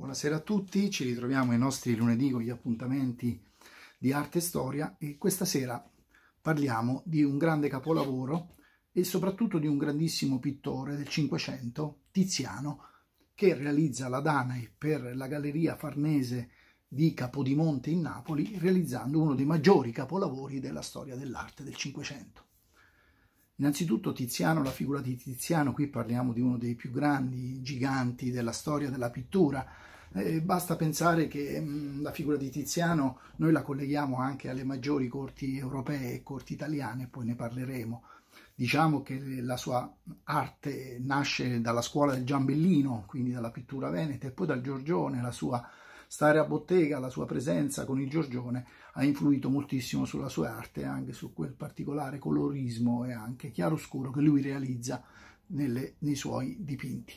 Buonasera a tutti, ci ritroviamo ai nostri lunedì con gli appuntamenti di arte e storia e questa sera parliamo di un grande capolavoro e soprattutto di un grandissimo pittore del Cinquecento, Tiziano, che realizza la Danae per la Galleria Farnese di Capodimonte in Napoli, realizzando uno dei maggiori capolavori della storia dell'arte del Cinquecento. Innanzitutto Tiziano, la figura di Tiziano, qui parliamo di uno dei più grandi giganti della storia della pittura, eh, basta pensare che mh, mm, la figura di Tiziano noi la colleghiamo anche alle maggiori corti europee e corti italiane, poi ne parleremo. Diciamo che la sua arte nasce dalla scuola del Giambellino, quindi dalla pittura veneta, e poi dal Giorgione, la sua stare a bottega, la sua presenza con il Giorgione ha influito moltissimo sulla sua arte e anche su quel particolare colorismo e anche chiaroscuro che lui realizza nelle, nei suoi dipinti.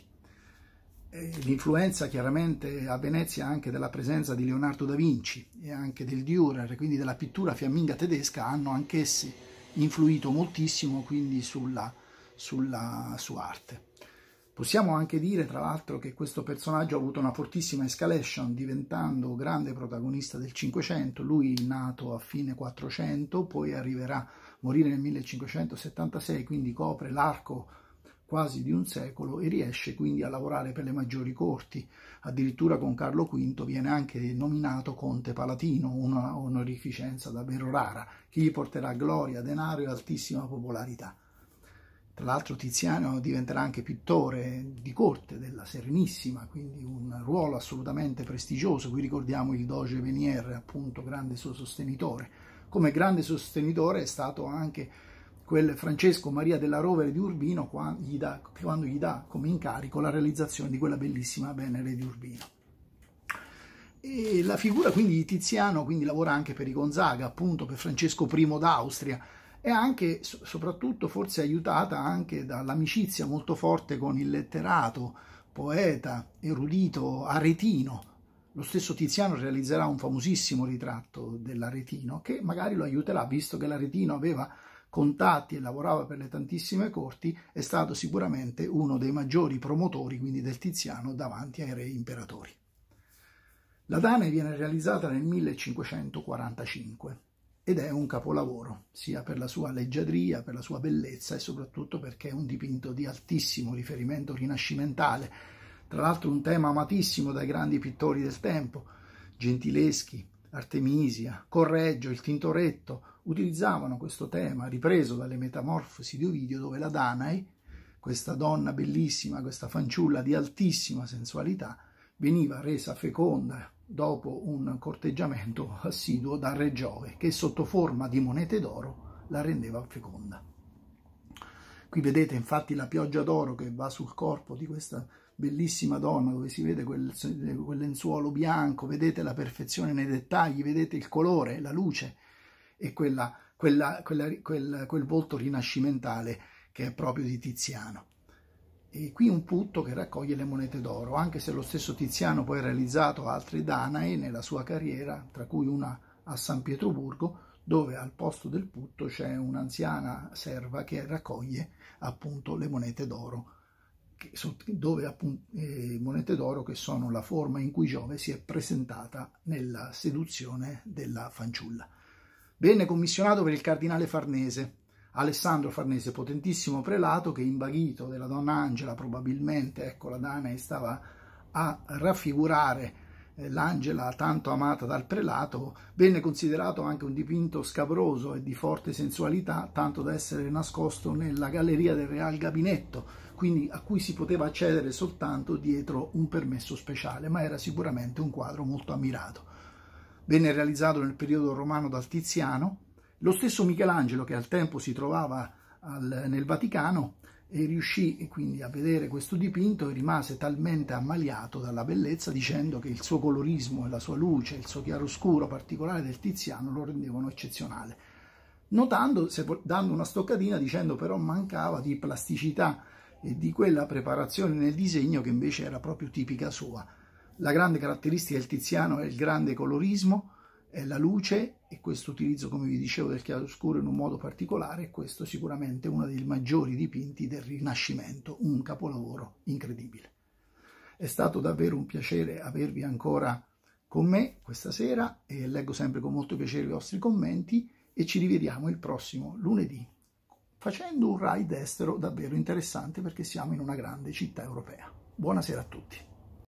L'influenza chiaramente a Venezia anche della presenza di Leonardo da Vinci e anche del Dürer, quindi della pittura fiamminga tedesca, hanno anch'essi influito moltissimo quindi sulla, sulla sua arte. Possiamo anche dire, tra l'altro, che questo personaggio ha avuto una fortissima escalation, diventando grande protagonista del Cinquecento. Lui nato a fine 400, poi arriverà a morire nel 1576, quindi copre l'arco quasi di un secolo e riesce quindi a lavorare per le maggiori corti. Addirittura con Carlo V viene anche nominato conte palatino, una onorificenza davvero rara, che gli porterà gloria, denaro e altissima popolarità. Tra l'altro Tiziano diventerà anche pittore di corte della Serenissima, quindi un ruolo assolutamente prestigioso. Qui ricordiamo il doge Venier, appunto grande suo sostenitore. Come grande sostenitore è stato anche quel Francesco Maria della Rovere di Urbino quando gli, dà, quando gli dà come incarico la realizzazione di quella bellissima Venere di Urbino. E la figura quindi di Tiziano quindi lavora anche per i Gonzaga, appunto per Francesco I d'Austria, e anche, soprattutto, forse aiutata anche dall'amicizia molto forte con il letterato, poeta, erudito aretino. Lo stesso Tiziano realizzerà un famosissimo ritratto dell'aretino che magari lo aiuterà, visto che l'aretino aveva contatti e lavorava per le tantissime corti, è stato sicuramente uno dei maggiori promotori quindi del Tiziano davanti ai re imperatori. La Dane viene realizzata nel 1545 ed è un capolavoro, sia per la sua leggiadria, per la sua bellezza e soprattutto perché è un dipinto di altissimo riferimento rinascimentale, tra l'altro un tema amatissimo dai grandi pittori del tempo, Gentileschi, Artemisia, Correggio, il Tintoretto, utilizzavano questo tema ripreso dalle Metamorfosi di Ovidio dove la Danae, questa donna bellissima, questa fanciulla di altissima sensualità, veniva resa feconda dopo un corteggiamento assiduo da Re Giove, che sotto forma di monete d'oro la rendeva feconda. Qui vedete infatti la pioggia d'oro che va sul corpo di questa bellissima donna, dove si vede quel, quel, lenzuolo bianco, vedete la perfezione nei dettagli, vedete il colore, la luce e quella, quella, quella, quel, quel volto rinascimentale che è proprio di Tiziano. E qui un putto che raccoglie le monete d'oro, anche se lo stesso Tiziano poi ha realizzato altre Danae nella sua carriera, tra cui una a San Pietroburgo, dove al posto del putto c'è un'anziana serva che raccoglie appunto le monete d'oro, dove appunto, eh, monete d'oro che sono la forma in cui Giove si è presentata nella seduzione della fanciulla. Bene commissionato per il cardinale Farnese, Alessandro Farnese, potentissimo prelato che invaghito della donna Angela, probabilmente, ecco, la Danae stava a raffigurare eh, l'Angela tanto amata dal prelato, venne considerato anche un dipinto scabroso e di forte sensualità, tanto da essere nascosto nella galleria del Real Gabinetto, quindi a cui si poteva accedere soltanto dietro un permesso speciale, ma era sicuramente un quadro molto ammirato. Venne realizzato nel periodo romano dal Tiziano, lo stesso Michelangelo, che al tempo si trovava al, nel Vaticano, e riuscì quindi a vedere questo dipinto e rimase talmente ammaliato dalla bellezza dicendo che il suo colorismo e la sua luce, il suo chiaroscuro particolare del Tiziano lo rendevano eccezionale. Notando, dando una stoccatina, dicendo però mancava di plasticità e di quella preparazione nel disegno che invece era proprio tipica sua. La grande caratteristica del Tiziano è il grande colorismo, è la luce e questo utilizzo, come vi dicevo, del chiaroscuro in un modo particolare, questo sicuramente uno dei maggiori dipinti del Rinascimento, un capolavoro incredibile. È stato davvero un piacere avervi ancora con me questa sera e leggo sempre con molto piacere i vostri commenti e ci rivediamo il prossimo lunedì facendo un ride estero davvero interessante perché siamo in una grande città europea. Buonasera a tutti.